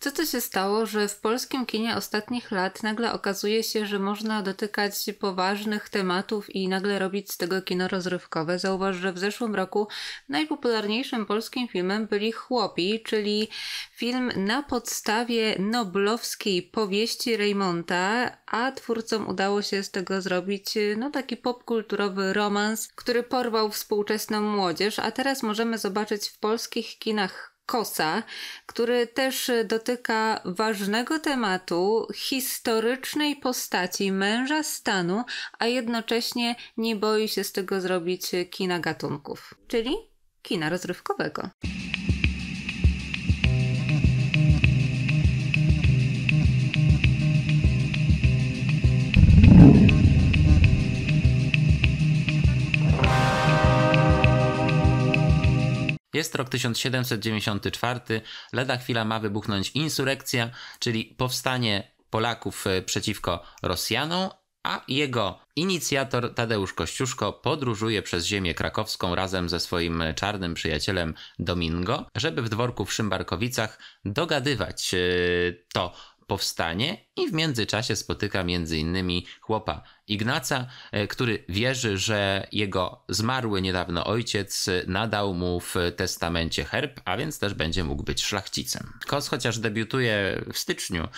Co to się stało, że w polskim kinie ostatnich lat nagle okazuje się, że można dotykać poważnych tematów i nagle robić z tego kino rozrywkowe? Zauważ, że w zeszłym roku najpopularniejszym polskim filmem byli Chłopi, czyli film na podstawie noblowskiej powieści Raymonta, a twórcom udało się z tego zrobić no taki popkulturowy romans, który porwał współczesną młodzież, a teraz możemy zobaczyć w polskich kinach Kosa, który też dotyka ważnego tematu historycznej postaci męża stanu, a jednocześnie nie boi się z tego zrobić kina gatunków, czyli kina rozrywkowego. Jest rok 1794, lada chwila ma wybuchnąć insurrekcja, czyli powstanie Polaków e, przeciwko Rosjanom, a jego inicjator Tadeusz Kościuszko podróżuje przez ziemię krakowską razem ze swoim czarnym przyjacielem Domingo, żeby w dworku w Szymbarkowicach dogadywać e, to powstanie i w międzyczasie spotyka m.in. chłopa Ignaca, e, który wierzy, że jego zmarły niedawno ojciec nadał mu w testamencie herb, a więc też będzie mógł być szlachcicem. Kos, chociaż debiutuje w styczniu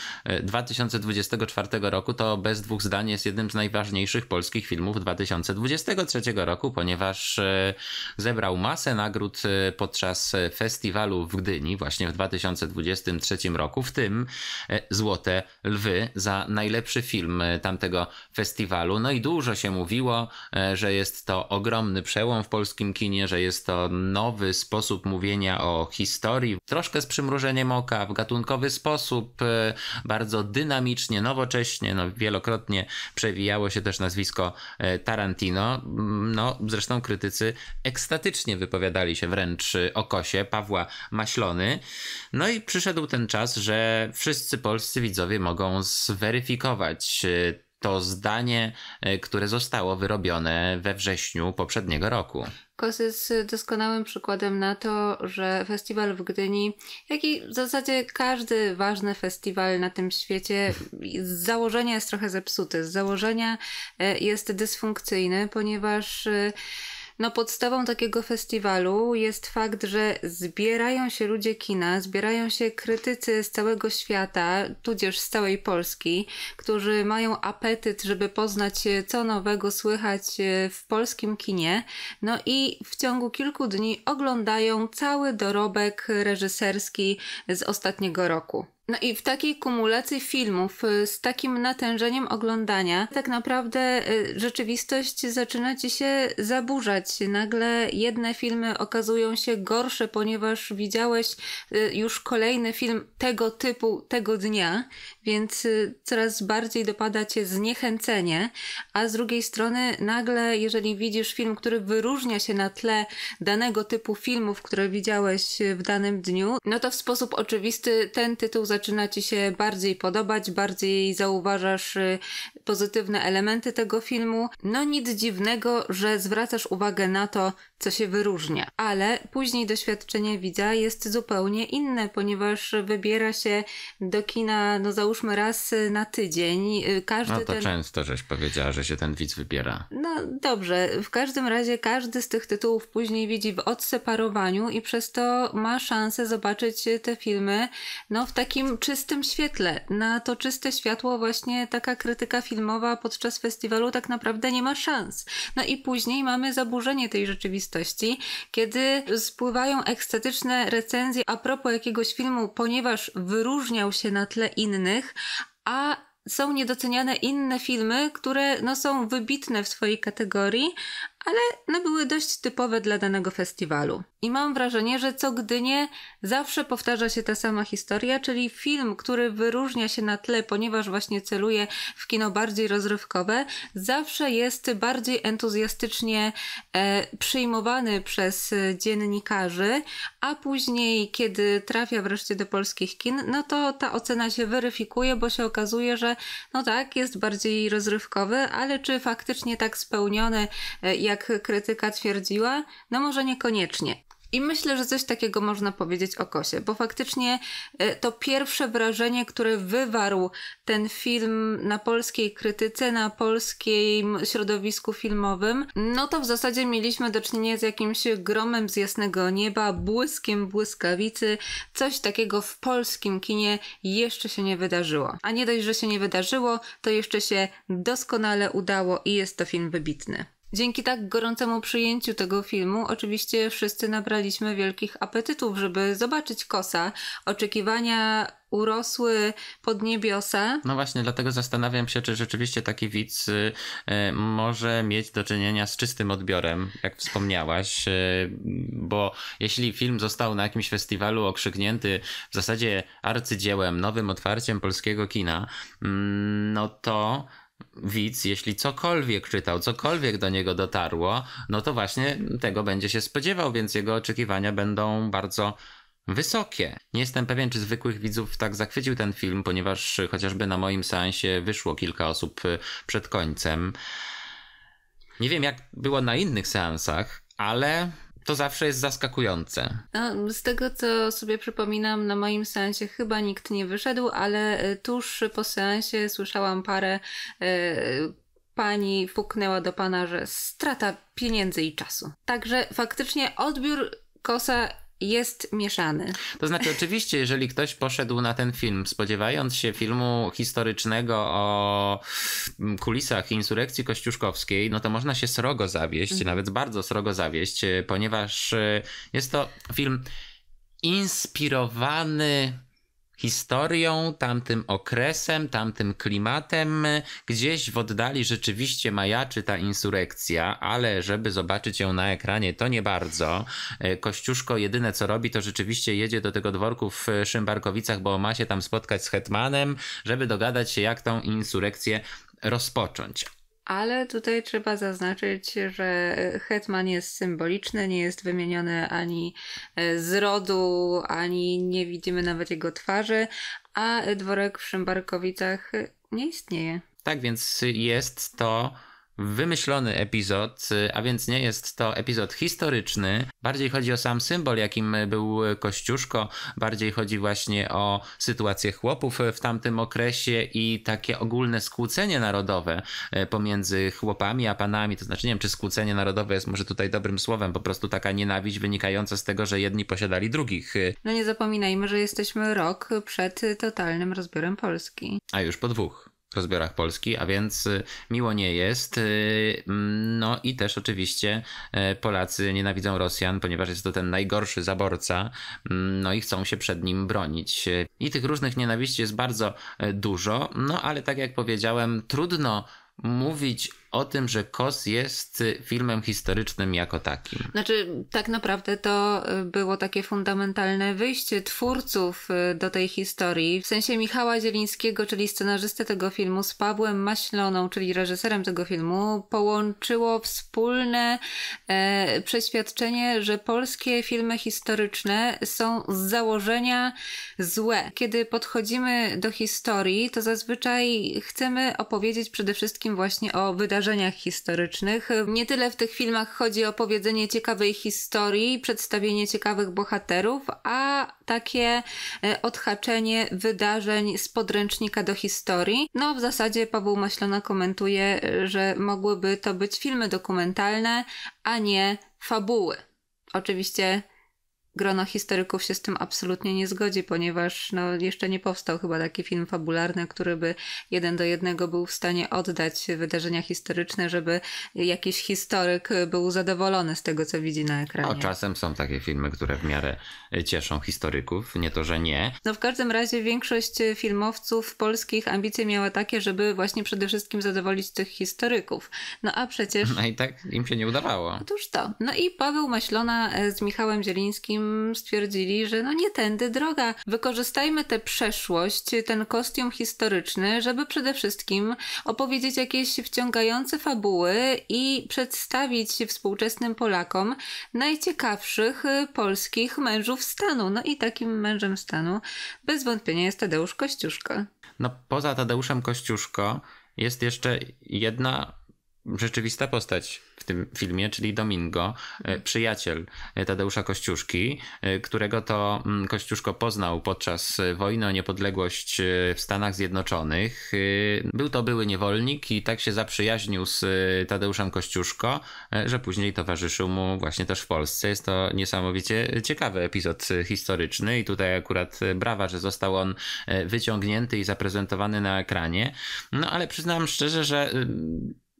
2024 e, roku, to bez dwóch zdań jest jednym z najważniejszych polskich filmów 2023 roku, ponieważ e, zebrał masę nagród podczas festiwalu w Gdyni właśnie w 2023 roku, w tym Złote Lwy. Lwy za najlepszy film e, tamtego festiwalu. No i dużo się mówiło, e, że jest to ogromny przełom w polskim kinie, że jest to nowy sposób mówienia o historii, troszkę z przymrużeniem oka, w gatunkowy sposób, e, bardzo dynamicznie, nowocześnie. No, wielokrotnie przewijało się też nazwisko Tarantino. Mm, no, zresztą krytycy ekstatycznie wypowiadali się wręcz o kosie Pawła Maślony. No i przyszedł ten czas, że wszyscy polscy widzowie mogą zweryfikować y, to zdanie, y, które zostało wyrobione we wrześniu poprzedniego roku. KOS jest doskonałym przykładem na to, że festiwal w Gdyni, jak i w zasadzie każdy ważny festiwal na tym świecie, z założenia jest trochę zepsuty, z założenia y, jest dysfunkcyjny, ponieważ no podstawą takiego festiwalu jest fakt, że zbierają się ludzie kina, zbierają się krytycy z całego świata, tudzież z całej Polski, którzy mają apetyt, żeby poznać e, co nowego słychać e, w polskim kinie. No i w ciągu kilku dni oglądają cały dorobek reżyserski z ostatniego roku. No i w takiej kumulacji filmów, y, z takim natężeniem oglądania, tak naprawdę y, rzeczywistość zaczyna ci się zaburzać. Nagle jedne filmy okazują się gorsze, ponieważ widziałeś y, już kolejny film tego typu tego dnia, więc coraz bardziej dopada cię zniechęcenie, a z drugiej strony nagle, jeżeli widzisz film, który wyróżnia się na tle danego typu filmów, które widziałeś w danym dniu, no to w sposób oczywisty ten tytuł zaczyna zaczyna ci się bardziej podobać, bardziej zauważasz y, pozytywne elementy tego filmu. No nic dziwnego, że zwracasz uwagę na to, co się wyróżnia. Ale później doświadczenie widza jest zupełnie inne, ponieważ wybiera się do kina, no załóżmy raz na tydzień. Każdy no to ten... często, żeś powiedziała, że się ten widz wybiera. No dobrze, w każdym razie każdy z tych tytułów później widzi w odseparowaniu i przez to ma szansę zobaczyć te filmy no w takim czystym świetle. Na to czyste światło właśnie taka krytyka filmowa podczas festiwalu tak naprawdę nie ma szans. No i później mamy zaburzenie tej rzeczywistości rzeczywistości, kiedy spływają ekstetyczne recenzje a propos jakiegoś filmu, ponieważ wyróżniał się na tle innych, a są niedoceniane inne filmy, które no, są wybitne w swojej kategorii, ale no były dość typowe dla danego festiwalu. I mam wrażenie, że co gdy nie, zawsze powtarza się ta sama historia, czyli film, który wyróżnia się na tle, ponieważ właśnie celuje w kino bardziej rozrywkowe, zawsze jest bardziej entuzjastycznie e, przyjmowany przez dziennikarzy, a później, kiedy trafia wreszcie do polskich kin, no to ta ocena się weryfikuje, bo się okazuje, że no tak, jest bardziej rozrywkowy, ale czy faktycznie tak spełniony, e, jak krytyka twierdziła? No może niekoniecznie. I myślę, że coś takiego można powiedzieć o Kosie, bo faktycznie e, to pierwsze wrażenie, które wywarł ten film na polskiej krytyce, na polskim środowisku filmowym, no to w zasadzie mieliśmy do czynienia z jakimś gromem z jasnego nieba, błyskiem błyskawicy. Coś takiego w polskim kinie jeszcze się nie wydarzyło. A nie dość, że się nie wydarzyło, to jeszcze się doskonale udało i jest to film wybitny. Dzięki tak gorącemu przyjęciu tego filmu, oczywiście wszyscy nabraliśmy wielkich apetytów, żeby zobaczyć kosa. Oczekiwania urosły pod niebiosa. No właśnie, dlatego zastanawiam się, czy rzeczywiście taki widz y, y może mieć do czynienia z czystym odbiorem, jak wspomniałaś, y, bo jeśli film został na jakimś festiwalu okrzyknięty w zasadzie arcydziełem, nowym otwarciem polskiego kina, y, no to widz, jeśli cokolwiek czytał, cokolwiek do niego dotarło, no to właśnie tego będzie się spodziewał, więc jego oczekiwania będą bardzo wysokie. Nie jestem pewien, czy zwykłych widzów tak zachwycił ten film, ponieważ chociażby na moim seansie wyszło kilka osób y, przed końcem. Nie wiem, jak było na innych seansach, ale to zawsze jest zaskakujące. No, z tego, co sobie przypominam, na moim seansie chyba nikt nie wyszedł, ale e, tuż po seansie słyszałam parę e, pani puknęła do pana, że strata pieniędzy i czasu. Także faktycznie odbiór kosa jest mieszany. To znaczy, oczywiście, jeżeli ktoś poszedł na ten film, spodziewając się filmu historycznego o mm, kulisach insurrekcji kościuszkowskiej, no to można się srogo zawieść, mhm. nawet bardzo srogo zawieść, e, ponieważ e, jest to film inspirowany historią, tamtym okresem, tamtym klimatem. Gdzieś w oddali rzeczywiście majaczy ta insurrekcja, ale żeby zobaczyć ją na ekranie, to nie bardzo. E, Kościuszko jedyne co robi, to rzeczywiście jedzie do tego dworku w Szymbarkowicach, bo ma się tam spotkać z hetmanem, żeby dogadać się, jak tą insurrekcję rozpocząć. Ale tutaj trzeba zaznaczyć, że e, hetman jest symboliczny, nie jest wymieniony ani e, z rodu, ani nie widzimy nawet jego twarzy, a dworek w Szymbarkowicach nie istnieje. Tak więc jest to wymyślony epizod, y, a więc nie jest to epizod historyczny. Bardziej chodzi o sam symbol, jakim był Kościuszko, bardziej chodzi właśnie o sytuację chłopów w tamtym okresie i takie ogólne skłócenie narodowe y, pomiędzy chłopami a panami. To znaczy, nie wiem, czy skłócenie narodowe jest może tutaj dobrym słowem, po prostu taka nienawiść wynikająca z tego, że jedni posiadali drugich. No nie zapominajmy, że jesteśmy rok przed totalnym rozbiorem Polski. A już po dwóch rozbiorach Polski, a więc y, miło nie jest. Y, mm, no i też oczywiście y, Polacy nienawidzą Rosjan, ponieważ jest to ten najgorszy zaborca, mm, no i chcą się przed nim bronić. I tych różnych nienawiści jest bardzo dużo, no ale tak jak powiedziałem, trudno mówić o tym, że Kos jest filmem historycznym jako takim. Znaczy, tak naprawdę to y, było takie fundamentalne wyjście twórców y, do tej historii. W sensie Michała Zielińskiego, czyli scenarzysty tego filmu, z Pawłem Maśloną, czyli reżyserem tego filmu, połączyło wspólne e, przeświadczenie, że polskie filmy historyczne są z założenia złe. Kiedy podchodzimy do historii, to zazwyczaj chcemy opowiedzieć przede wszystkim właśnie o wydarzeniach, wydarzeniach historycznych. Nie tyle w tych filmach chodzi o powiedzenie ciekawej historii, przedstawienie ciekawych bohaterów, a takie e, odhaczenie wydarzeń z podręcznika do historii. No, w zasadzie Paweł Maślona komentuje, że mogłyby to być filmy dokumentalne, a nie fabuły. Oczywiście grono historyków się z tym absolutnie nie zgodzi, ponieważ no, jeszcze nie powstał chyba taki film fabularny, który by jeden do jednego był w stanie oddać wydarzenia historyczne, żeby jakiś historyk był zadowolony z tego, co widzi na ekranie. O, czasem są takie filmy, które w miarę e, cieszą historyków, nie to, że nie. No w każdym razie większość filmowców polskich ambicje miała takie, żeby właśnie przede wszystkim zadowolić tych historyków. No a przecież... No i tak im się nie udawało. Otóż to. No i Paweł Maślona e, z Michałem Zielińskim stwierdzili, że no nie tędy droga. Wykorzystajmy tę przeszłość, ten kostium historyczny, żeby przede wszystkim opowiedzieć jakieś wciągające fabuły i przedstawić współczesnym Polakom najciekawszych y, polskich mężów stanu. No i takim mężem stanu bez wątpienia jest Tadeusz Kościuszko. No poza Tadeuszem Kościuszko jest jeszcze jedna rzeczywista postać w tym filmie, czyli Domingo, e, przyjaciel e, Tadeusza Kościuszki, e, którego to mm, Kościuszko poznał podczas wojny o niepodległość w Stanach Zjednoczonych. Był to były niewolnik i tak się zaprzyjaźnił z Tadeuszem Kościuszko, że później towarzyszył mu właśnie też w Polsce. Jest to niesamowicie ciekawy epizod historyczny i tutaj akurat brawa, że został on wyciągnięty i zaprezentowany na ekranie. No ale przyznam szczerze, że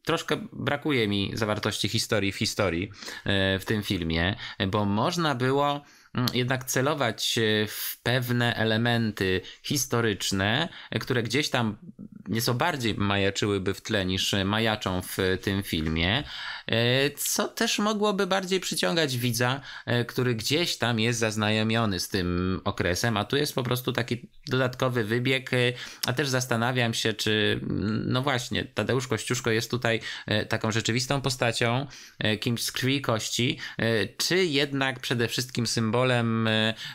troszkę brakuje mi zawartości historii w historii e, w tym filmie, bo można było mm, jednak celować e, w pewne elementy historyczne, e, które gdzieś tam nieco bardziej majaczyłyby w tle niż majaczą w tym filmie, e, co też mogłoby bardziej przyciągać widza, e, który gdzieś tam jest zaznajomiony z tym okresem, a tu jest po prostu taki dodatkowy wybieg, e, a też zastanawiam się, czy no właśnie, Tadeusz Kościuszko jest tutaj taką rzeczywistą postacią, kimś z krwi i kości, czy jednak przede wszystkim symbolem,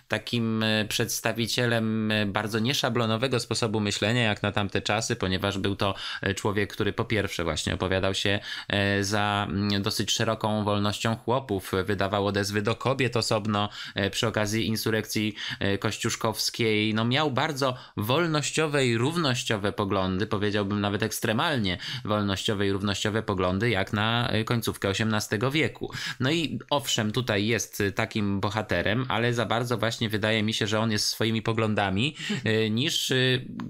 takim przedstawicielem bardzo nieszablonowego sposobu myślenia, jak na tamte czasy, ponieważ był to e, człowiek, który po pierwsze właśnie opowiadał się e, za mm, dosyć szeroką wolnością chłopów, wydawał odezwy do kobiet osobno e, przy okazji insurekcji kościuszkowskiej. No miał bardzo wolnościowe i równościowe poglądy, powiedziałbym nawet ekstremalnie wolnościowe i równościowe poglądy jak na końcówkę XVIII wieku. No i owszem, tutaj jest takim bohaterem, ale za bardzo właśnie wydaje mi się, że on jest swoimi poglądami niż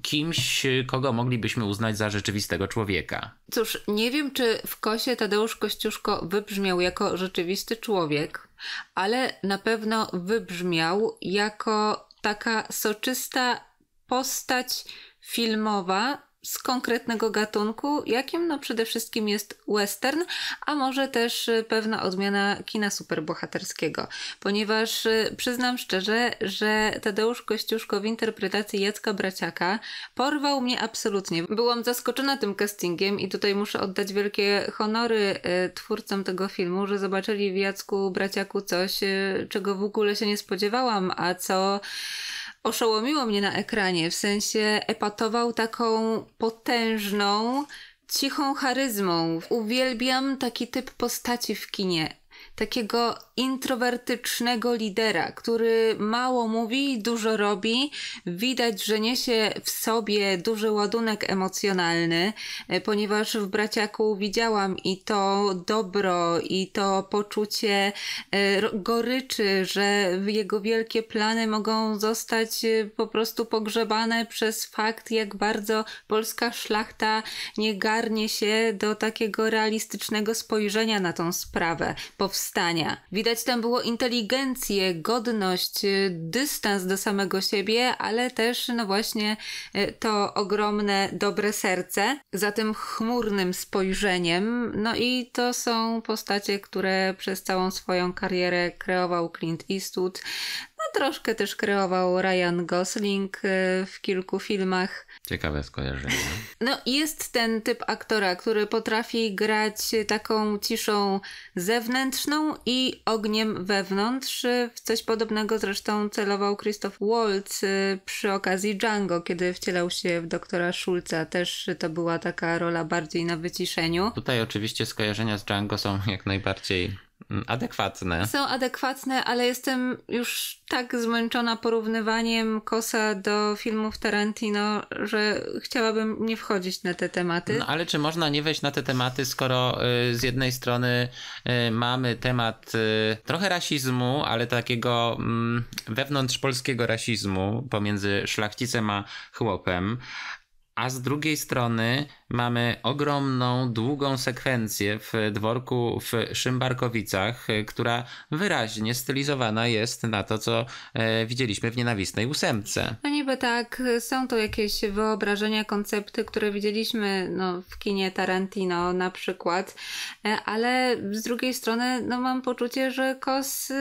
kimś, kogo mogli moglibyśmy uznać za rzeczywistego człowieka. Cóż, nie wiem, czy w kosie Tadeusz Kościuszko wybrzmiał jako rzeczywisty człowiek, ale na pewno wybrzmiał jako taka soczysta postać filmowa z konkretnego gatunku, jakim no przede wszystkim jest western, a może też y, pewna odmiana kina superbohaterskiego, ponieważ y, przyznam szczerze, że Tadeusz Kościuszko w interpretacji Jacka Braciaka porwał mnie absolutnie. Byłam zaskoczona tym castingiem i tutaj muszę oddać wielkie honory y, twórcom tego filmu, że zobaczyli w Jacku Braciaku coś, czego w ogóle się nie spodziewałam, a co oszołomiło mnie na ekranie, w sensie epatował taką potężną, cichą charyzmą. Uwielbiam taki typ postaci w kinie takiego introwertycznego lidera, który mało mówi, dużo robi. Widać, że niesie w sobie duży ładunek emocjonalny, e, ponieważ w braciaku widziałam i to dobro, i to poczucie e, goryczy, że jego wielkie plany mogą zostać e, po prostu pogrzebane przez fakt, jak bardzo polska szlachta nie garnie się do takiego realistycznego spojrzenia na tą sprawę powstania. Widać tam było inteligencję, godność, y, dystans do samego siebie, ale też, no właśnie, y, to ogromne, dobre serce, za tym chmurnym spojrzeniem. No i to są postacie, które przez całą swoją karierę kreował Clint Eastwood no troszkę też kreował Ryan Gosling y, w kilku filmach. Ciekawe skojarzenie. No jest ten typ aktora, który potrafi grać taką ciszą zewnętrzną i ogniem wewnątrz. W coś podobnego zresztą celował Christoph Waltz y, przy okazji Django, kiedy wcielał się w doktora Schulza. Też to była taka rola bardziej na wyciszeniu. Tutaj oczywiście skojarzenia z Django są jak najbardziej Mm, adekwatne. Są adekwatne, ale jestem już tak zmęczona porównywaniem Kosa do filmów Tarantino, że chciałabym nie wchodzić na te tematy. No ale czy można nie wejść na te tematy, skoro y, z jednej strony y, mamy temat y, trochę rasizmu, ale takiego mm, wewnątrz polskiego rasizmu pomiędzy szlachcicem a chłopem, a z drugiej strony mamy ogromną, długą sekwencję w dworku w Szymbarkowicach, e, która wyraźnie stylizowana jest na to, co e, widzieliśmy w nienawistnej ósemce. No niby tak, e, są to jakieś wyobrażenia, koncepty, które widzieliśmy no, w kinie Tarantino na przykład, ale z drugiej strony no, mam poczucie, że Kos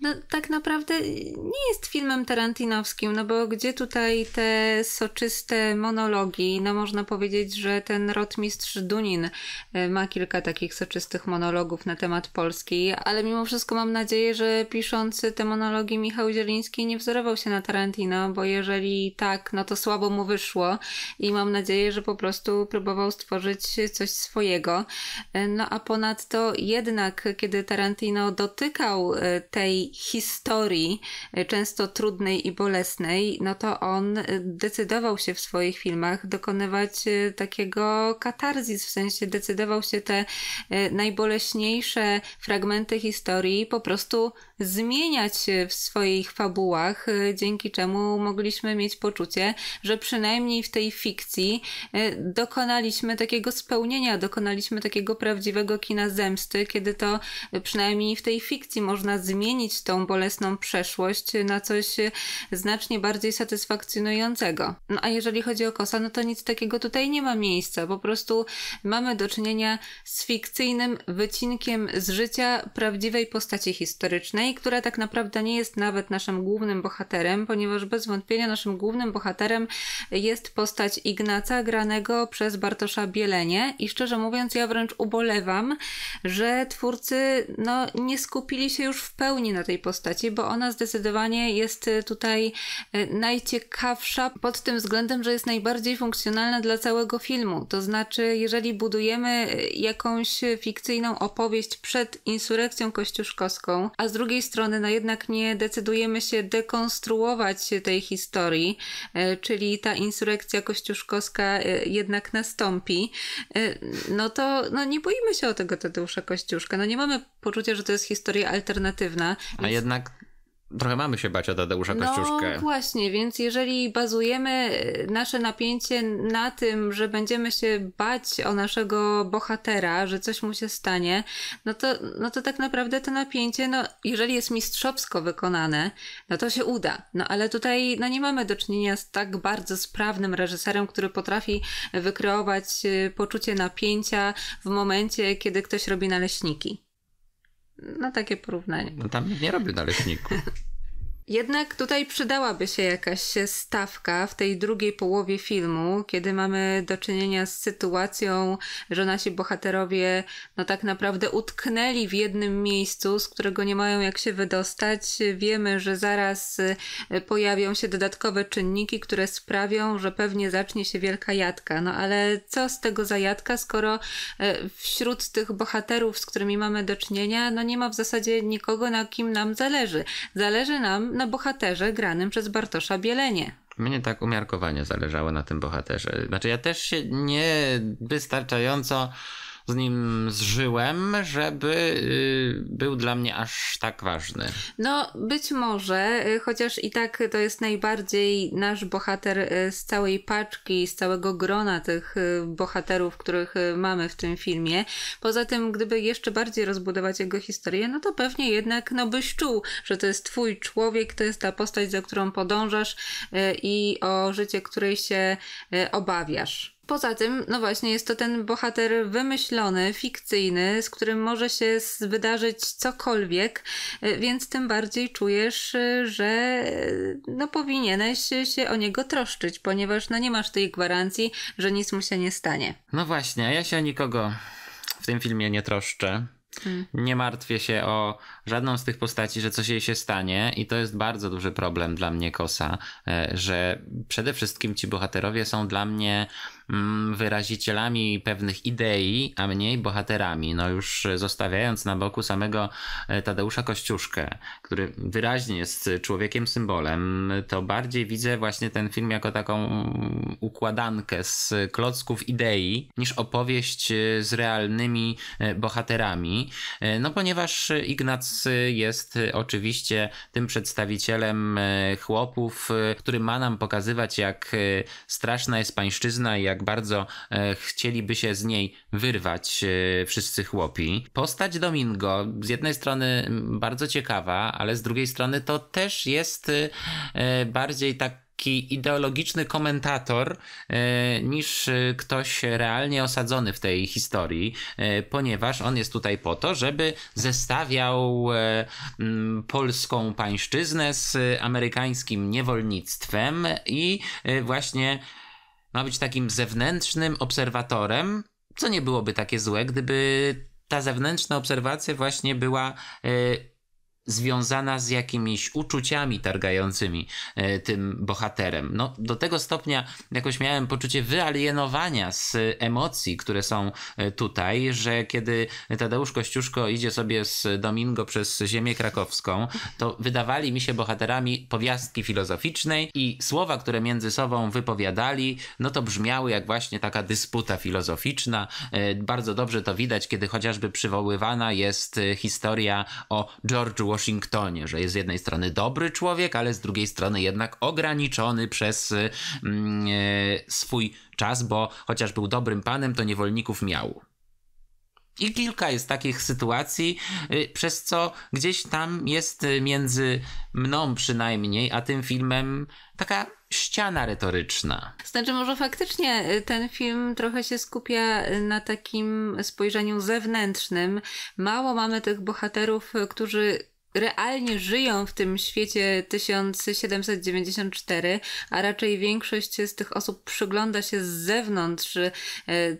no, tak naprawdę nie jest filmem tarantinowskim, no bo gdzie tutaj te soczyste monologi, no można powiedzieć, że że ten rotmistrz Dunin e, ma kilka takich soczystych monologów na temat Polski, ale mimo wszystko mam nadzieję, że piszący te monologi Michał Zieliński nie wzorował się na Tarantino, bo jeżeli tak, no to słabo mu wyszło i mam nadzieję, że po prostu próbował stworzyć coś swojego. E, no a ponadto jednak, kiedy Tarantino dotykał e, tej historii, często trudnej i bolesnej, no to on decydował się w swoich filmach dokonywać takie takiego katarzis, w sensie decydował się te e, najboleśniejsze fragmenty historii po prostu zmieniać się w swoich fabułach, y, dzięki czemu mogliśmy mieć poczucie, że przynajmniej w tej fikcji y, dokonaliśmy takiego spełnienia, dokonaliśmy takiego prawdziwego kina zemsty, kiedy to y, przynajmniej w tej fikcji można zmienić tą bolesną przeszłość na coś znacznie bardziej satysfakcjonującego. No a jeżeli chodzi o Kosa, no to nic takiego tutaj nie ma miejsca. Po prostu mamy do czynienia z fikcyjnym wycinkiem z życia prawdziwej postaci historycznej, która tak naprawdę nie jest nawet naszym głównym bohaterem, ponieważ bez wątpienia naszym głównym bohaterem jest postać Ignaca granego przez Bartosza Bielenie i szczerze mówiąc ja wręcz ubolewam, że twórcy no, nie skupili się już w pełni na tej postaci, bo ona zdecydowanie jest tutaj e, najciekawsza pod tym względem, że jest najbardziej funkcjonalna dla całego filmu. To znaczy, jeżeli budujemy e, jakąś fikcyjną opowieść przed insurrekcją kościuszkowską, a z drugiej drugiej strony, no jednak nie decydujemy się dekonstruować tej historii, e, czyli ta insurrekcja kościuszkowska e, jednak nastąpi, e, no to no nie boimy się o tego Tadeusza Kościuszka. No nie mamy poczucia, że to jest historia alternatywna. A jednak trochę mamy się bać o Tadeusza no Kościuszkę. No właśnie, więc jeżeli bazujemy e, nasze napięcie na tym, że będziemy się bać o naszego bohatera, że coś mu się stanie, no to, no to tak naprawdę to napięcie, no jeżeli jest mistrzowsko wykonane, no to się uda. No ale tutaj no nie mamy do czynienia z tak bardzo sprawnym reżyserem, który potrafi wykreować e, poczucie napięcia w momencie, kiedy ktoś robi naleśniki na takie porównanie. No tam nie na naleśników. Jednak tutaj przydałaby się jakaś stawka w tej drugiej połowie filmu, kiedy mamy do czynienia z sytuacją, że nasi bohaterowie no tak naprawdę utknęli w jednym miejscu, z którego nie mają jak się wydostać. Wiemy, że zaraz e, pojawią się dodatkowe czynniki, które sprawią, że pewnie zacznie się wielka jadka. No ale co z tego za jadka, skoro e, wśród tych bohaterów, z którymi mamy do czynienia, no nie ma w zasadzie nikogo, na kim nam zależy. Zależy nam na bohaterze granym przez Bartosza Bielenie. Mnie tak umiarkowanie zależało na tym bohaterze. Znaczy, ja też się nie wystarczająco z nim zżyłem, żeby y, był dla mnie aż tak ważny. No, być może, y, chociaż i tak to jest najbardziej nasz bohater y, z całej paczki, z całego grona tych bohaterów, których mamy w tym filmie. Poza tym, gdyby jeszcze bardziej rozbudować jego historię, no to pewnie jednak no byś czuł, że to jest twój człowiek, to jest ta postać, za którą podążasz i o życie, której się obawiasz. Poza tym, no właśnie, jest to ten bohater wymyślony, fikcyjny, z którym może się wydarzyć cokolwiek, e, więc tym bardziej czujesz, e, że e, no powinieneś się o niego troszczyć, ponieważ no nie masz tej gwarancji, że nic mu się nie stanie. No właśnie, ja się o nikogo w tym filmie nie troszczę. Hmm. Nie martwię się o żadną z tych postaci, że coś jej się stanie, i to jest bardzo duży problem dla mnie, Kosa, że przede wszystkim ci bohaterowie są dla mnie Mm, wyrazicielami pewnych idei, a mniej bohaterami. No już zostawiając na boku samego e, Tadeusza Kościuszkę, który wyraźnie jest człowiekiem symbolem, to bardziej widzę właśnie ten film jako taką mm, układankę z klocków idei niż opowieść e, z realnymi e, bohaterami. No ponieważ Ignacy jest oczywiście tym przedstawicielem chłopów, który ma nam pokazywać jak straszna jest pańszczyzna i jak jak bardzo e, chcieliby się z niej wyrwać e, wszyscy chłopi. Postać Domingo z jednej strony bardzo ciekawa, ale z drugiej strony to też jest e, bardziej tak taki ideologiczny komentator niż ktoś realnie osadzony w tej historii, ponieważ on jest tutaj po to, żeby zestawiał polską pańszczyznę z amerykańskim niewolnictwem i właśnie ma być takim zewnętrznym obserwatorem, co nie byłoby takie złe, gdyby ta zewnętrzna obserwacja właśnie była e, związana z jakimiś uczuciami targającymi e, tym bohaterem. No, do tego stopnia jakoś miałem poczucie wyalienowania z emocji, które są e, tutaj, że kiedy Tadeusz Kościuszko idzie sobie z Domingo przez ziemię krakowską, to wydawali mi się bohaterami powiastki filozoficznej i słowa, które między sobą wypowiadali, no to brzmiały jak właśnie taka dysputa filozoficzna. E, bardzo dobrze to widać, kiedy chociażby przywoływana jest historia o George'u Waszyngtonie, że jest z jednej strony dobry człowiek, ale z drugiej strony jednak ograniczony przez y, mm, e, swój czas, bo chociaż był dobrym panem, to niewolników miał. I kilka jest takich sytuacji, y, przez co gdzieś tam jest y, między mną przynajmniej, a tym filmem taka ściana retoryczna. Znaczy, może faktycznie ten film trochę się skupia na takim spojrzeniu zewnętrznym. Mało mamy tych bohaterów, którzy realnie żyją w tym świecie 1794, a raczej większość z tych osób przygląda się z zewnątrz e,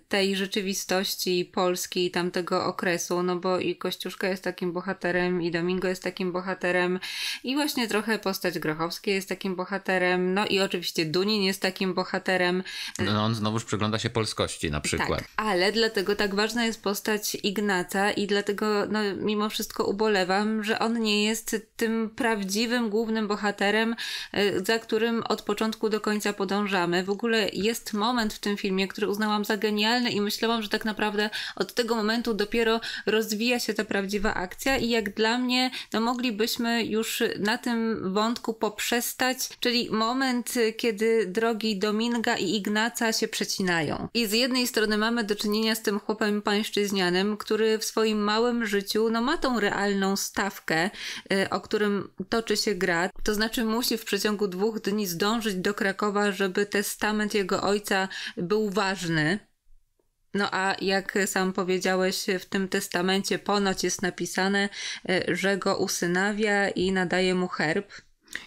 tej rzeczywistości Polski i tamtego okresu, no bo i Kościuszka jest takim bohaterem, i Domingo jest takim bohaterem, i właśnie trochę postać Grochowskiej jest takim bohaterem, no i oczywiście Dunin jest takim bohaterem. No, no on znowuż przygląda się polskości na przykład. Tak, ale dlatego tak ważna jest postać Ignata i dlatego no, mimo wszystko ubolewam, że on nie jest tym prawdziwym głównym bohaterem, e, za którym od początku do końca podążamy. W ogóle jest moment w tym filmie, który uznałam za genialny i myślałam, że tak naprawdę od tego momentu dopiero rozwija się ta prawdziwa akcja i jak dla mnie, no moglibyśmy już na tym wątku poprzestać, czyli moment, e, kiedy drogi Dominga i Ignaca się przecinają. I z jednej strony mamy do czynienia z tym chłopem pańszczyznianym, który w swoim małym życiu, no ma tą realną stawkę, Y, o którym toczy się gra. To znaczy musi w przeciągu dwóch dni zdążyć do Krakowa, żeby testament jego ojca był ważny. No a jak sam powiedziałeś, w tym testamencie ponoć jest napisane, y, że go usynawia i nadaje mu herb.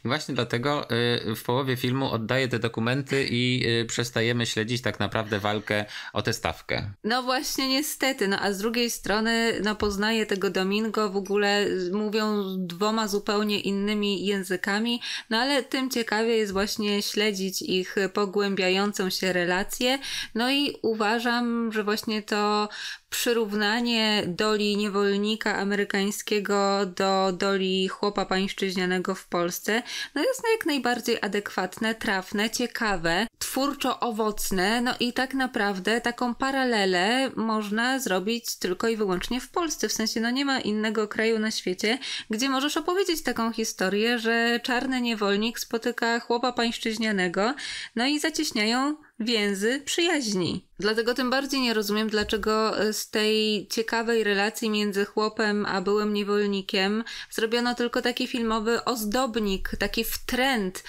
I właśnie dlatego y, w połowie filmu oddaję te dokumenty i y, przestajemy śledzić tak naprawdę walkę o tę stawkę. No właśnie, niestety. No a z drugiej strony, no poznaję tego Domingo, w ogóle y, mówią dwoma zupełnie innymi językami, no ale tym ciekawie jest właśnie śledzić ich pogłębiającą się relację. No i uważam, że właśnie to przyrównanie doli niewolnika amerykańskiego do doli chłopa pańszczyźnianego w Polsce no jest no jak najbardziej adekwatne, trafne, ciekawe, twórczo owocne, no i tak naprawdę taką paralelę można zrobić tylko i wyłącznie w Polsce, w sensie no nie ma innego kraju na świecie, gdzie możesz opowiedzieć taką historię, że czarny niewolnik spotyka chłopa pańszczyźnianego, no i zacieśniają więzy przyjaźni. Dlatego tym bardziej nie rozumiem, dlaczego e, z tej ciekawej relacji między chłopem a byłym niewolnikiem zrobiono tylko taki filmowy ozdobnik, taki wtrend,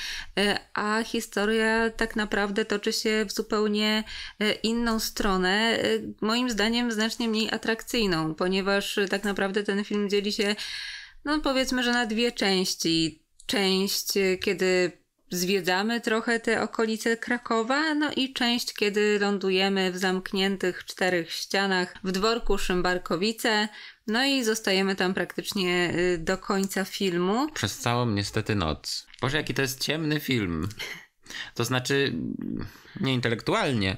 a historia tak naprawdę toczy się w zupełnie e, inną stronę, e, moim zdaniem znacznie mniej atrakcyjną, ponieważ tak naprawdę ten film dzieli się, no powiedzmy, że na dwie części. Część, kiedy zwiedzamy trochę te okolice Krakowa, no i część, kiedy lądujemy w zamkniętych czterech ścianach w dworku Szymbarkowice, no i zostajemy tam praktycznie y, do końca filmu. Przez całą niestety noc. Boże, jaki to jest ciemny film. To znaczy, nie intelektualnie,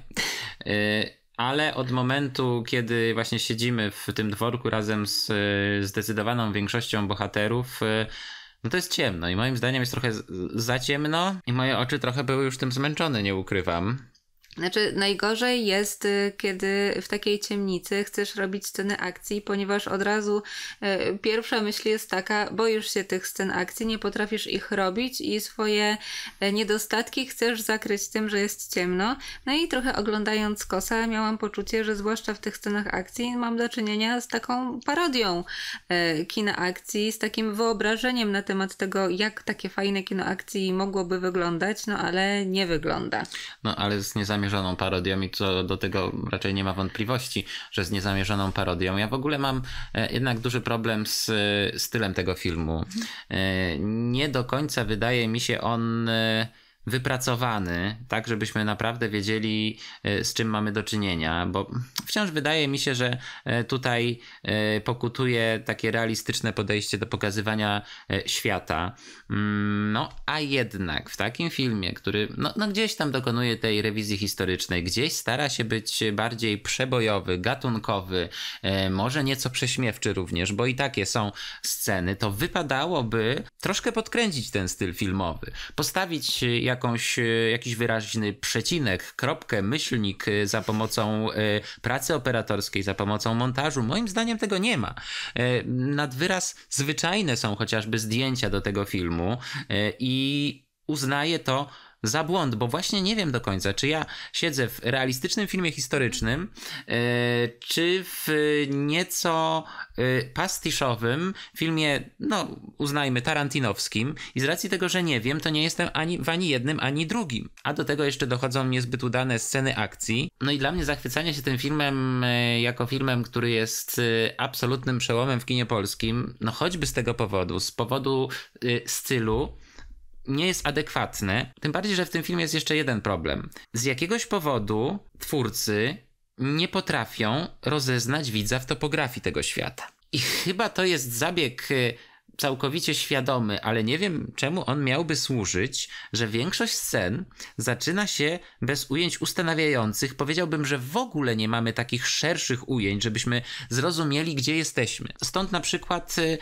y, ale od momentu, kiedy właśnie siedzimy w tym dworku razem z y, zdecydowaną większością bohaterów, no to jest ciemno i moim zdaniem jest trochę za ciemno i moje oczy trochę były już tym zmęczone, nie ukrywam. Znaczy, najgorzej jest, y, kiedy w takiej ciemnicy chcesz robić sceny akcji, ponieważ od razu y, pierwsza myśl jest taka, boisz się tych scen akcji, nie potrafisz ich robić i swoje y, niedostatki chcesz zakryć tym, że jest ciemno. No i trochę oglądając kosa, miałam poczucie, że zwłaszcza w tych scenach akcji mam do czynienia z taką parodią y, kina akcji, z takim wyobrażeniem na temat tego, jak takie fajne kino akcji mogłoby wyglądać, no ale nie wygląda. No ale z niezamierzonym niezamierzoną parodią i co do tego raczej nie ma wątpliwości, że z niezamierzoną parodią. Ja w ogóle mam e, jednak duży problem z e, stylem tego filmu. E, nie do końca wydaje mi się on wypracowany, tak żebyśmy naprawdę wiedzieli, e, z czym mamy do czynienia, bo wciąż wydaje mi się, że e, tutaj e, pokutuje takie realistyczne podejście do pokazywania świata. Mm, no, a jednak w takim filmie, który no, no gdzieś tam dokonuje tej rewizji historycznej, gdzieś stara się być bardziej przebojowy, gatunkowy, może nieco prześmiewczy również, bo i takie są sceny, to wypadałoby troszkę podkręcić ten styl filmowy, postawić jak jakąś, e, jakiś wyraźny przecinek, kropkę, myślnik e, za pomocą e, pracy operatorskiej, za pomocą montażu. Moim zdaniem tego nie ma. Nad wyraz zwyczajne są chociażby zdjęcia do tego filmu i uznaję to za błąd, bo właśnie nie wiem do końca, czy ja siedzę w realistycznym filmie historycznym, e, czy w nieco e, pastiszowym filmie, no uznajmy, tarantinowskim. I z racji tego, że nie wiem, to nie jestem ani w ani jednym, ani drugim. A do tego jeszcze dochodzą niezbyt udane sceny akcji. No i dla mnie zachwycanie się tym filmem e, jako filmem, który jest absolutnym przełomem w kinie polskim, no choćby z tego powodu, z powodu stylu, nie jest adekwatne, Tym bardziej, że w tym filmie jest jeszcze jeden problem. Z jakiegoś powodu twórcy nie potrafią rozeznać widza w topografii tego świata. I chyba to jest zabieg y, całkowicie świadomy, ale nie wiem czemu on miałby służyć, że większość scen zaczyna się bez ujęć ustanawiających. Powiedziałbym, że w ogóle nie mamy takich szerszych ujęć, żebyśmy zrozumieli, gdzie jesteśmy. Stąd na przykład y,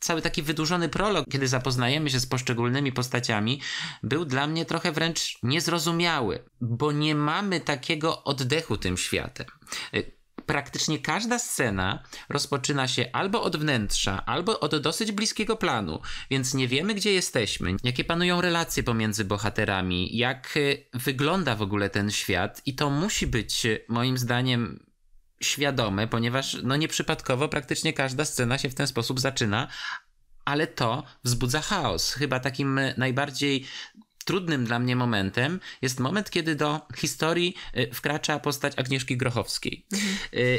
cały taki wydłużony prolog, kiedy zapoznajemy się z poszczególnymi postaciami, był dla mnie trochę wręcz niezrozumiały, bo nie mamy takiego oddechu tym światem. Y, praktycznie każda scena rozpoczyna się albo od wnętrza, albo od dosyć bliskiego planu, więc nie wiemy, gdzie jesteśmy, jakie panują relacje pomiędzy bohaterami, jak y, wygląda w ogóle ten świat, i to musi być, y, moim zdaniem, świadome, ponieważ no nieprzypadkowo praktycznie każda scena się w ten sposób zaczyna, ale to wzbudza chaos. Chyba takim y, najbardziej trudnym dla mnie momentem jest moment, kiedy do historii y, wkracza postać Agnieszki Grochowskiej. Mhm. Y,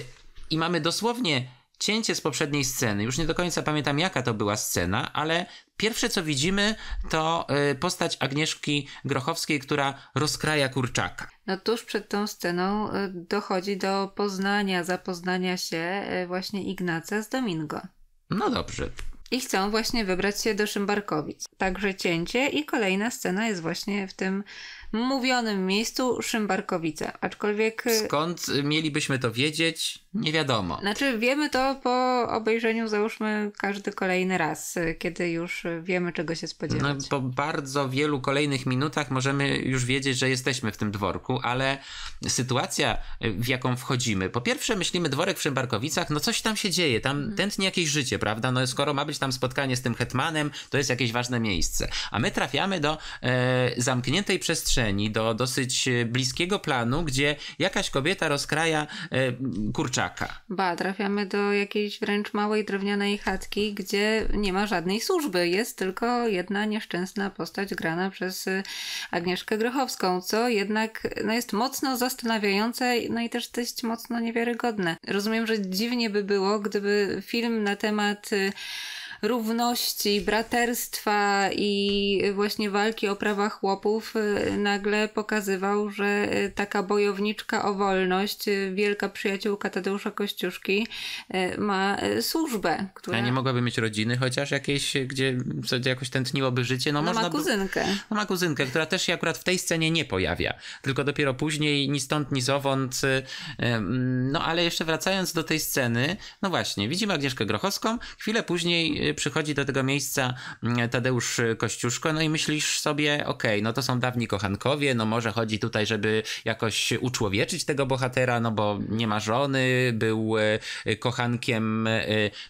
I mamy dosłownie cięcie z poprzedniej sceny. Już nie do końca pamiętam, jaka to była scena, ale pierwsze co widzimy to y, postać Agnieszki Grochowskiej, która rozkraja kurczaka. No tuż przed tą sceną dochodzi do poznania, zapoznania się właśnie Ignaca z Domingo. No dobrze, i chcą właśnie wybrać się do Szymbarkowic. Także cięcie i kolejna scena jest właśnie w tym mówionym miejscu Szymbarkowice. Aczkolwiek... Y, Skąd mielibyśmy to wiedzieć? Nie wiadomo. Znaczy, wiemy to po obejrzeniu, załóżmy, każdy kolejny raz, kiedy już wiemy, czego się no, spodziewać. No, po bardzo wielu kolejnych minutach możemy już wiedzieć, że jesteśmy w tym dworku, ale sytuacja, w jaką wchodzimy, po pierwsze myślimy dworek w Szymbarkowicach, no coś tam się dzieje, tam mhm. tętnie jakieś życie, prawda? No skoro ma być tam spotkanie z tym hetmanem, to jest jakieś ważne miejsce. A my trafiamy do e, zamkniętej przestrzeni, do dosyć e, bliskiego planu, gdzie jakaś kobieta rozkraja e, kurczaka kurczaka. Ba, trafiamy do jakiejś wręcz małej drewnianej chatki, gdzie nie ma żadnej służby. Jest tylko jedna nieszczęsna postać grana przez y, Agnieszkę Grochowską, co jednak no, jest mocno zastanawiające, no i też dość mocno niewiarygodne. Rozumiem, że dziwnie by było, gdyby film na temat y, równości, braterstwa i właśnie walki o prawa chłopów y, nagle pokazywał, że y, taka bojowniczka o wolność, y, wielka przyjaciółka Tadeusza Kościuszki ma służbę. Która... A nie mogłaby mieć rodziny chociaż jakiejś, gdzie jakoś tętniłoby życie? No, no można ma kuzynkę. By... No ma kuzynkę, która też się akurat w tej scenie nie pojawia, tylko dopiero później ni stąd, ni zowąd. No ale jeszcze wracając do tej sceny, no właśnie, widzimy Agnieszkę Grochowską, chwilę później przychodzi do tego miejsca mm, Tadeusz Kościuszko, no i myślisz sobie, okej, okay, no to są dawni kochankowie, no może chodzi tutaj, żeby jakoś uczłowieczyć tego bohatera, no bo nie ma żony, był e, kochankiem e,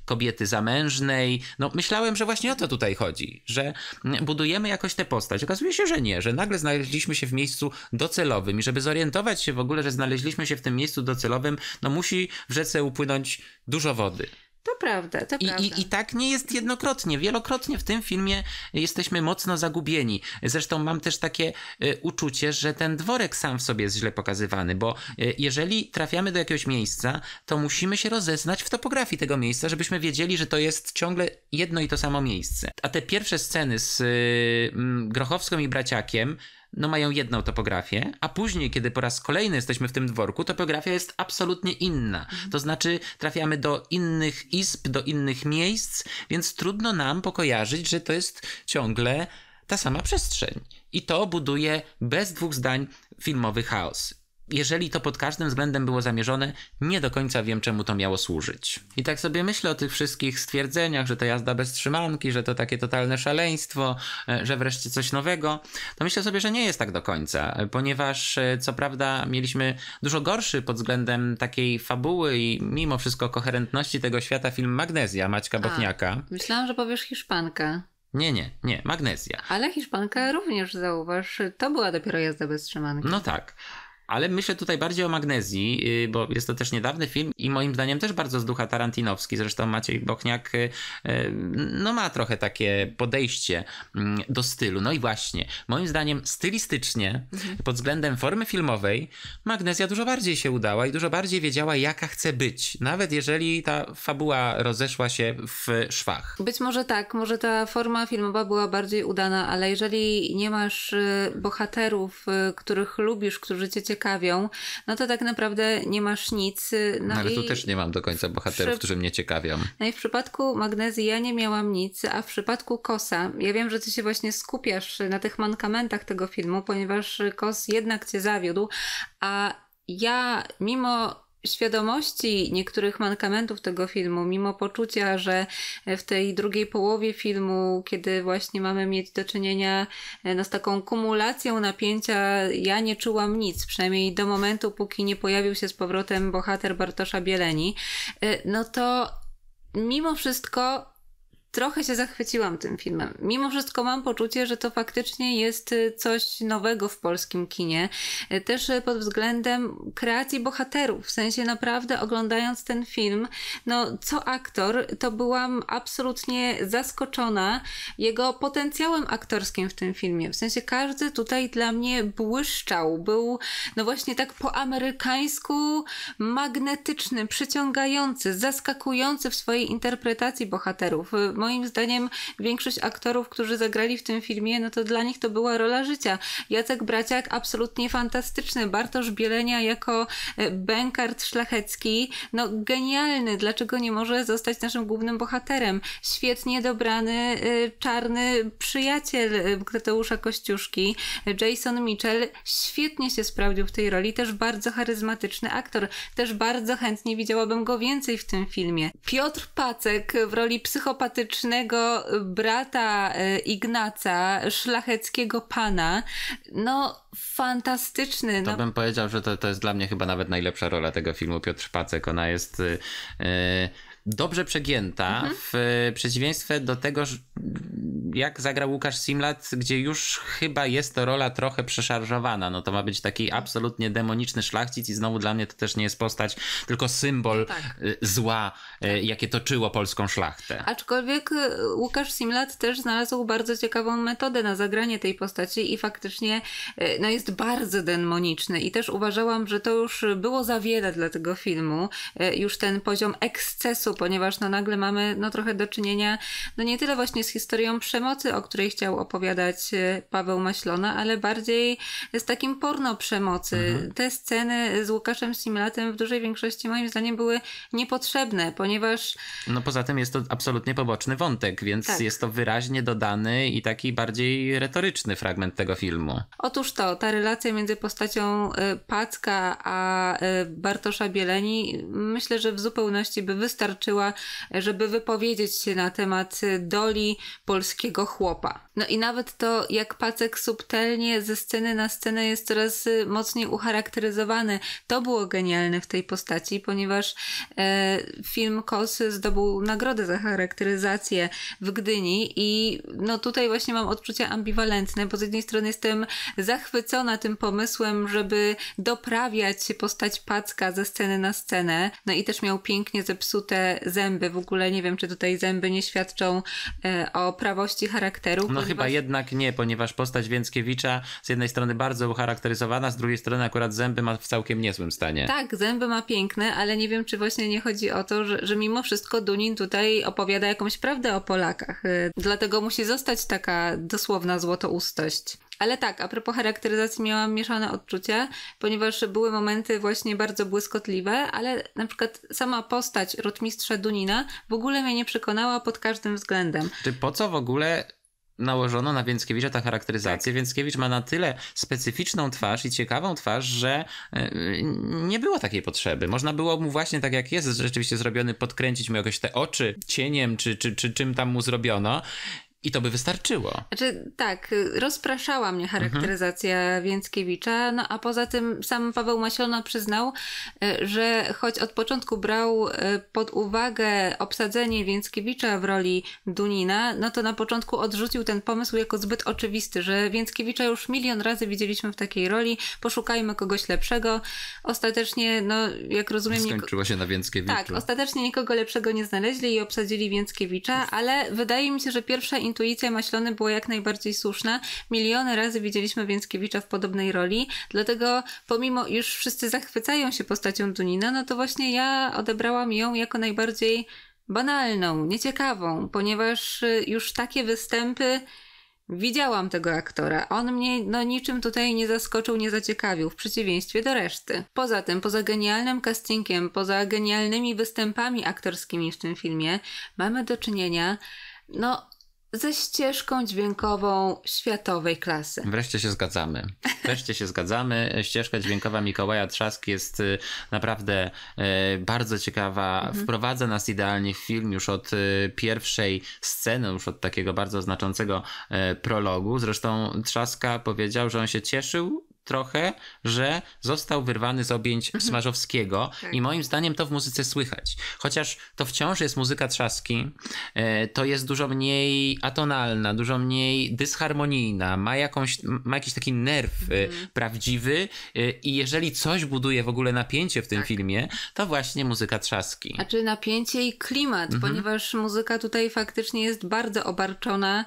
kobiety zamężnej. No myślałem, że właśnie o to tutaj chodzi, że mm, budujemy jakoś tę postać. Okazuje się, że nie, że nagle znaleźliśmy się w miejscu docelowym i żeby zorientować się w ogóle, że znaleźliśmy się w tym miejscu docelowym, no musi w rzece upłynąć dużo wody. To prawda, to I, prawda. I, I tak nie jest jednokrotnie. Wielokrotnie w tym filmie jesteśmy mocno zagubieni. Zresztą mam też takie y, uczucie, że ten dworek sam w sobie jest źle pokazywany, bo y, jeżeli trafiamy do jakiegoś miejsca, to musimy się rozeznać w topografii tego miejsca, żebyśmy wiedzieli, że to jest ciągle jedno i to samo miejsce. A te pierwsze sceny z y, Grochowską i Braciakiem no mają jedną topografię, a później, kiedy po raz kolejny jesteśmy w tym dworku, topografia jest absolutnie inna. Mhm. To znaczy trafiamy do innych izb, do innych miejsc, więc trudno nam pokojarzyć, że to jest ciągle ta sama przestrzeń. I to buduje bez dwóch zdań filmowy chaos jeżeli to pod każdym względem było zamierzone, nie do końca wiem, czemu to miało służyć. I tak sobie myślę o tych wszystkich stwierdzeniach, że to jazda bez trzymanki, że to takie totalne szaleństwo, e, że wreszcie coś nowego, to myślę sobie, że nie jest tak do końca, e, ponieważ e, co prawda mieliśmy dużo gorszy pod względem takiej fabuły i mimo wszystko koherentności tego świata film Magnezja Maćka Botniaka. A, myślałam, że powiesz Hiszpanka. Nie, nie, nie, magnezja. Ale Hiszpanka również zauważ, to była dopiero jazda bez trzymanki. No tak. Ale myślę tutaj bardziej o magnezji, y, bo jest to też niedawny film i moim zdaniem też bardzo z ducha tarantinowski. Zresztą Maciej Bochniak y, y, no ma trochę takie podejście mm, do stylu. No i właśnie, moim zdaniem stylistycznie, mhm. pod względem formy filmowej, magnezja dużo bardziej się udała i dużo bardziej wiedziała, jaka chce być. Nawet jeżeli ta fabuła rozeszła się w szwach. Być może tak, może ta forma filmowa była bardziej udana, ale jeżeli nie masz bohaterów, których lubisz, którzy cię ciekawią, no to tak naprawdę nie masz nic. Y, no ale i... tu też nie mam do końca bohaterów, przy... którzy mnie ciekawią. No i w przypadku magnezji ja nie miałam nic, a w przypadku Kosa, ja wiem, że ty się właśnie skupiasz na tych mankamentach tego filmu, ponieważ y, Kos jednak cię zawiódł, a ja mimo świadomości niektórych mankamentów tego filmu, mimo poczucia, że w tej drugiej połowie filmu, kiedy właśnie mamy mieć do czynienia e, no, z taką kumulacją napięcia, ja nie czułam nic, przynajmniej do momentu, póki nie pojawił się z powrotem bohater Bartosza Bieleni, e, no to mimo wszystko trochę się zachwyciłam tym filmem. Mimo wszystko mam poczucie, że to faktycznie jest y, coś nowego w polskim kinie. Y, też y, pod względem kreacji bohaterów. W sensie naprawdę oglądając ten film, no co aktor, to byłam absolutnie zaskoczona jego potencjałem aktorskim w tym filmie. W sensie każdy tutaj dla mnie błyszczał. Był no właśnie tak po amerykańsku magnetyczny, przyciągający, zaskakujący w swojej interpretacji bohaterów moim zdaniem większość aktorów, którzy zagrali w tym filmie, no to dla nich to była rola życia. Jacek Braciak absolutnie fantastyczny, Bartosz Bielenia jako e, bankart Szlachecki, no genialny, dlaczego nie może zostać naszym głównym bohaterem? Świetnie dobrany e, czarny przyjaciel Kreteusza e, Kościuszki, Jason Mitchell, świetnie się sprawdził w tej roli, też bardzo charyzmatyczny aktor, też bardzo chętnie widziałabym go więcej w tym filmie. Piotr Pacek w roli psychopatycznej sympatycznego brata e, Ignaca, szlacheckiego pana. No, fantastyczny. To no. bym powiedział, że to, to jest dla mnie chyba nawet najlepsza rola tego filmu Piotr Pacek. Ona jest. Yy dobrze przegięta, mhm. w e, przeciwieństwie do tego, jak zagrał Łukasz Simlat, gdzie już chyba jest to rola trochę przeszarżowana. No to ma być taki absolutnie demoniczny szlachcic i znowu dla mnie to też nie jest postać, tylko symbol no tak. E, zła, e, tak. jakie toczyło polską szlachtę. Aczkolwiek Łukasz Simlat też znalazł bardzo ciekawą metodę na zagranie tej postaci i faktycznie no jest bardzo demoniczny i też uważałam, że to już było za wiele dla tego filmu. Już ten poziom ekscesu ponieważ no nagle mamy no trochę do czynienia no nie tyle właśnie z historią przemocy, o której chciał opowiadać e, Paweł Maślona, ale bardziej z takim porno przemocy. Mhm. Te sceny z Łukaszem Simulatem w dużej większości moim zdaniem były niepotrzebne, ponieważ... No poza tym jest to absolutnie poboczny wątek, więc tak. jest to wyraźnie dodany i taki bardziej retoryczny fragment tego filmu. Otóż to, ta relacja między postacią e, Packa a e, Bartosza Bieleni myślę, że w zupełności by wystarczyła doświadczyła, żeby wypowiedzieć się na temat doli polskiego chłopa. No i nawet to, jak Pacek subtelnie ze sceny na scenę jest coraz mocniej ucharakteryzowany, to było genialne w tej postaci, ponieważ e, film Kosy zdobył nagrodę za charakteryzację w Gdyni i no tutaj właśnie mam odczucia ambiwalentne, bo z jednej strony jestem zachwycona tym pomysłem, żeby doprawiać postać Packa ze sceny na scenę, no i też miał pięknie zepsute zęby. W ogóle nie wiem, czy tutaj zęby nie świadczą e, o prawości charakteru. No ponieważ... chyba jednak nie, ponieważ postać Więckiewicza z jednej strony bardzo ucharakteryzowana, z drugiej strony akurat zęby ma w całkiem niezłym stanie. Tak, zęby ma piękne, ale nie wiem, czy właśnie nie chodzi o to, że, że mimo wszystko Dunin tutaj opowiada jakąś prawdę o Polakach. E, dlatego musi zostać taka dosłowna złotoustość. Ale tak, a propos charakteryzacji miałam mieszane odczucia, ponieważ były momenty właśnie bardzo błyskotliwe, ale na przykład sama postać rotmistrza Dunina w ogóle mnie nie przekonała pod każdym względem. Czy po co w ogóle nałożono na Więckiewicza tę charakteryzację. Tak. Więckiewicz ma na tyle specyficzną twarz i ciekawą twarz, że e, nie było takiej potrzeby. Można było mu właśnie tak jak jest rzeczywiście zrobiony, podkręcić mu jakoś te oczy cieniem, czy, czy, czy czym tam mu zrobiono i to by wystarczyło. Znaczy, tak, rozpraszała mnie charakteryzacja mhm. Więckiewicza, no a poza tym sam Paweł Maślona przyznał, e, że choć od początku brał e, pod uwagę obsadzenie Więckiewicza w roli Dunina, no to na początku odrzucił ten pomysł jako zbyt oczywisty, że Więckiewicza już milion razy widzieliśmy w takiej roli, poszukajmy kogoś lepszego. Ostatecznie, no jak rozumiem... Skończyło się na Więckiewiczu. Tak, ostatecznie nikogo lepszego nie znaleźli i obsadzili Więckiewicza, ale wydaje mi się, że pierwsza intuicja Maślony była jak najbardziej słuszna. Miliony razy widzieliśmy Więckiewicza w podobnej roli, dlatego pomimo już wszyscy zachwycają się postacią Dunina, no to właśnie ja odebrałam ją jako najbardziej banalną, nieciekawą, ponieważ y, już takie występy Widziałam tego aktora. On mnie no niczym tutaj nie zaskoczył, nie zaciekawił, w przeciwieństwie do reszty. Poza tym, poza genialnym castingiem, poza genialnymi występami aktorskimi w tym filmie, mamy do czynienia, no, ze ścieżką dźwiękową światowej klasy. Wreszcie się zgadzamy. Wreszcie się zgadzamy. Ścieżka dźwiękowa Mikołaja Trzask jest y, naprawdę y, bardzo ciekawa. Mhm. Wprowadza nas idealnie w film już od y, pierwszej sceny, już od takiego bardzo znaczącego prologu. Zresztą Trzaska powiedział, że on się cieszył, trochę, że został wyrwany z objęć mhm. Smarzowskiego tak. i moim zdaniem to w muzyce słychać. Chociaż to wciąż jest muzyka trzaski, e, to jest dużo mniej atonalna, dużo mniej dysharmonijna, ma, jakąś, ma jakiś taki nerw e, mhm. prawdziwy e, i jeżeli coś buduje w ogóle napięcie w tym tak. filmie, to właśnie muzyka trzaski. A czy napięcie i klimat, mhm. ponieważ muzyka tutaj faktycznie jest bardzo obarczona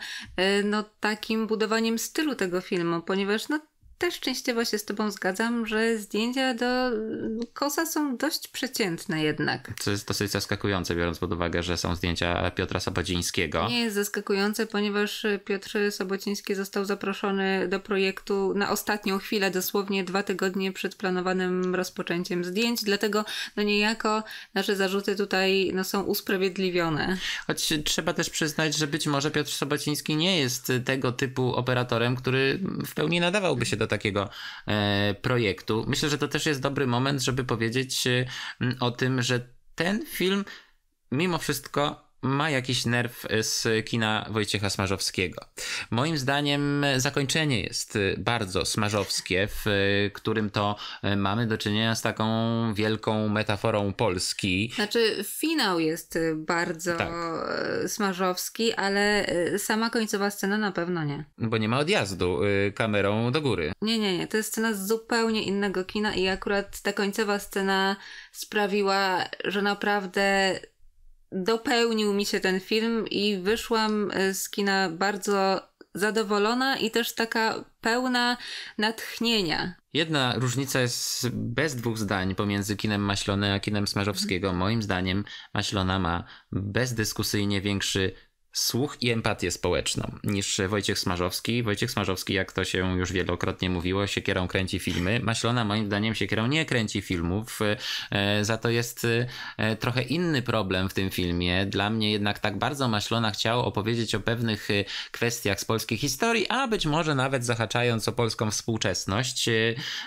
no, takim budowaniem stylu tego filmu, ponieważ no, też częściowo się z Tobą zgadzam, że zdjęcia do mm, Kosa są dość przeciętne jednak. Co jest dosyć zaskakujące, biorąc pod uwagę, że są zdjęcia Piotra Sobocińskiego. Nie jest zaskakujące, ponieważ e, Piotr Sobociński został zaproszony do projektu na ostatnią chwilę, dosłownie dwa tygodnie przed planowanym rozpoczęciem zdjęć, dlatego no niejako nasze zarzuty tutaj no, są usprawiedliwione. Choć trzeba też przyznać, że być może Piotr Sobociński nie jest tego typu operatorem, który w pełni nadawałby się do takiego e, projektu. Myślę, że to też jest dobry moment, żeby powiedzieć e, o tym, że ten film mimo wszystko ma jakiś nerw z kina Wojciecha Smarzowskiego. Moim zdaniem zakończenie jest bardzo smarzowskie, w którym to mamy do czynienia z taką wielką metaforą Polski. Znaczy, finał jest bardzo tak. smarzowski, ale y, sama końcowa scena na pewno nie. Bo nie ma odjazdu y, kamerą do góry. Nie, nie, nie. To jest scena z zupełnie innego kina i akurat ta końcowa scena sprawiła, że naprawdę dopełnił mi się ten film i wyszłam e, z kina bardzo zadowolona i też taka pełna natchnienia. Jedna różnica jest bez dwóch zdań pomiędzy kinem Maślony a kinem Smarzowskiego. Mhm. Moim zdaniem Maślona ma bezdyskusyjnie większy słuch i empatię społeczną niż Wojciech Smarzowski. Wojciech Smarzowski, jak to się już wielokrotnie mówiło, siekierą kręci filmy. Maślona moim zdaniem siekierą nie kręci filmów, e, za to jest e, trochę inny problem w tym filmie. Dla mnie jednak tak bardzo Maślona chciał opowiedzieć o pewnych e, kwestiach z polskiej historii, a być może nawet zahaczając o polską współczesność,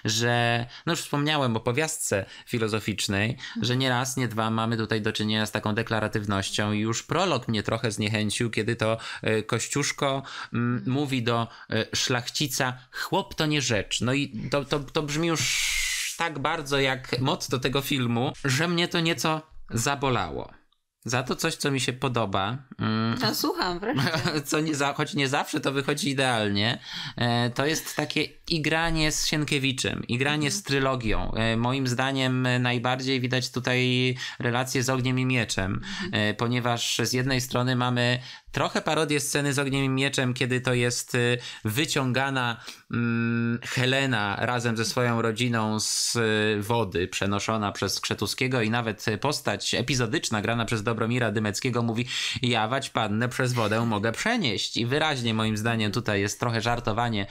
że no już wspomniałem o powiastce filozoficznej, że nie raz, nie dwa mamy tutaj do czynienia z taką deklaratywnością i już prolog mnie trochę zniechęcił kiedy to e, Kościuszko mm, mówi do e, szlachcica, chłop to nie rzecz. No i to, to, to brzmi już tak bardzo jak moc do tego filmu, że mnie to nieco zabolało za to coś, co mi się podoba. Mm. A słucham, wreszcie. Co nie za, choć nie zawsze to wychodzi idealnie, e, to jest takie igranie z Sienkiewiczem, igranie mhm. z trylogią. E, moim zdaniem e, najbardziej widać tutaj relacje z ogniem i mieczem, mhm. ponieważ z jednej strony mamy trochę parodię sceny z ogniem i mieczem, kiedy to jest y, wyciągana hmm, Helena razem ze swoją rodziną z y, wody, przenoszona przez Krzetuskiego i nawet postać epizodyczna grana przez Dobromira Dymeckiego mówi jawać pannę przez wodę mogę przenieść i wyraźnie moim zdaniem tutaj jest trochę żartowanie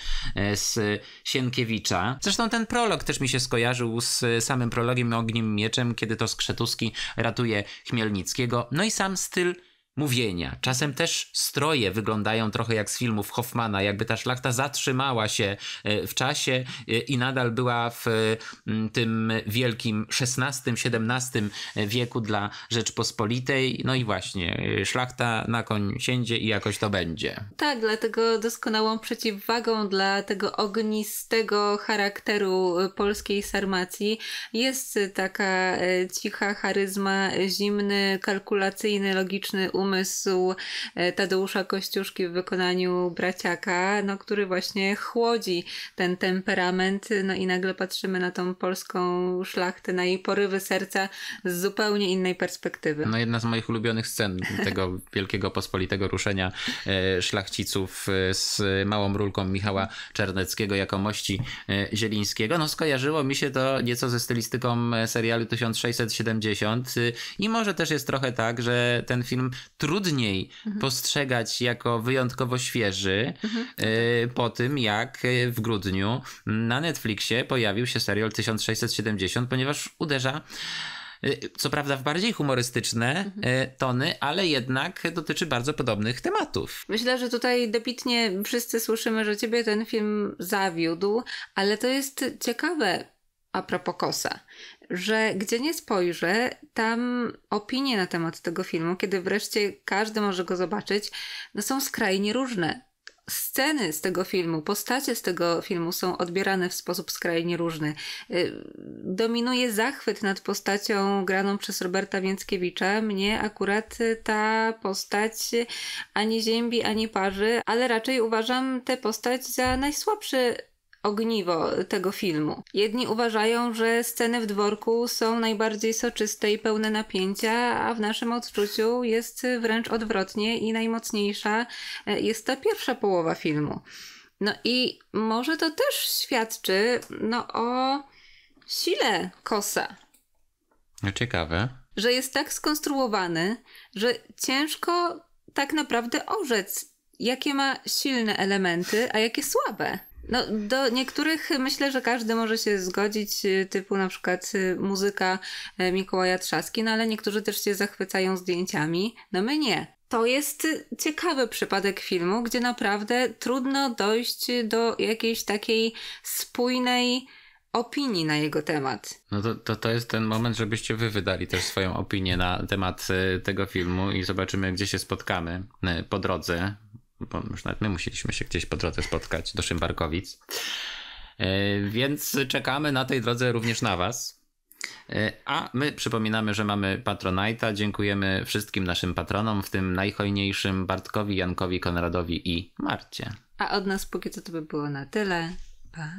y, z Sienkiewicza. Zresztą ten prolog też mi się skojarzył z samym prologiem Ogniem i Mieczem, kiedy to Skrzetuski ratuje Chmielnickiego. No i sam styl mówienia. Czasem też stroje wyglądają trochę jak z filmów Hoffmana, jakby ta szlachta zatrzymała się e, w czasie e, i nadal była w tym wielkim XVI-XVII wieku dla Rzeczpospolitej. No i właśnie, e, szlachta na koń siędzie i jakoś to będzie. Tak, dlatego doskonałą przeciwwagą dla tego ognistego charakteru polskiej sarmacji jest taka cicha charyzma, zimny, kalkulacyjny, logiczny um umysł e, Tadeusza Kościuszki w wykonaniu braciaka, no, który właśnie chłodzi ten temperament, no i nagle patrzymy na tą polską szlachtę, na jej porywy serca z zupełnie innej perspektywy. No jedna z moich ulubionych scen tego wielkiego pospolitego ruszenia e, szlachciców e, z małą rulką Michała Czerneckiego jako mości Zielińskiego, no skojarzyło mi się to nieco ze stylistyką serialu 1670 i może też jest trochę tak, że ten film trudniej mhm. postrzegać jako wyjątkowo świeży mhm. Y, po tym, jak y, w grudniu na Netflixie pojawił się serial 1670, ponieważ uderza y, co prawda w bardziej humorystyczne mhm. tony, ale jednak dotyczy bardzo podobnych tematów. Myślę, że tutaj dobitnie wszyscy słyszymy, że ciebie ten film zawiódł, ale to jest ciekawe a propos kosa, że gdzie nie spojrzę, tam opinie na temat tego filmu, kiedy wreszcie każdy może go zobaczyć, no są skrajnie różne. Sceny z tego filmu, postacie z tego filmu są odbierane w sposób skrajnie różny. Y, dominuje zachwyt nad postacią graną przez Roberta Więckiewicza. Mnie akurat ta postać ani ziębi, ani parzy, ale raczej uważam tę postać za najsłabszy ogniwo tego filmu. Jedni uważają, że sceny w dworku są najbardziej soczyste i pełne napięcia, a w naszym odczuciu jest wręcz odwrotnie i najmocniejsza e, jest ta pierwsza połowa filmu. No i może to też świadczy no, o sile kosa. No, ciekawe. Że jest tak skonstruowany, że ciężko tak naprawdę orzec, jakie ma silne elementy, a jakie słabe. No, do niektórych myślę, że każdy może się zgodzić, y, typu na przykład y, muzyka y, Mikołaja Trzaski, no ale niektórzy też się zachwycają zdjęciami. No my nie. To jest ciekawy przypadek filmu, gdzie naprawdę trudno dojść do jakiejś takiej spójnej opinii na jego temat. No to, to, to jest ten moment, żebyście wy wydali też swoją opinię na temat tego filmu i zobaczymy, gdzie się spotkamy po drodze bo już nawet my musieliśmy się gdzieś po drodze spotkać do Szymbarkowic. E, więc czekamy na tej drodze również na Was. E, a my przypominamy, że mamy Patronite'a. Dziękujemy wszystkim naszym patronom, w tym najhojniejszym Bartkowi, Jankowi, Konradowi i Marcie. A od nas póki co to by było na tyle. Pa!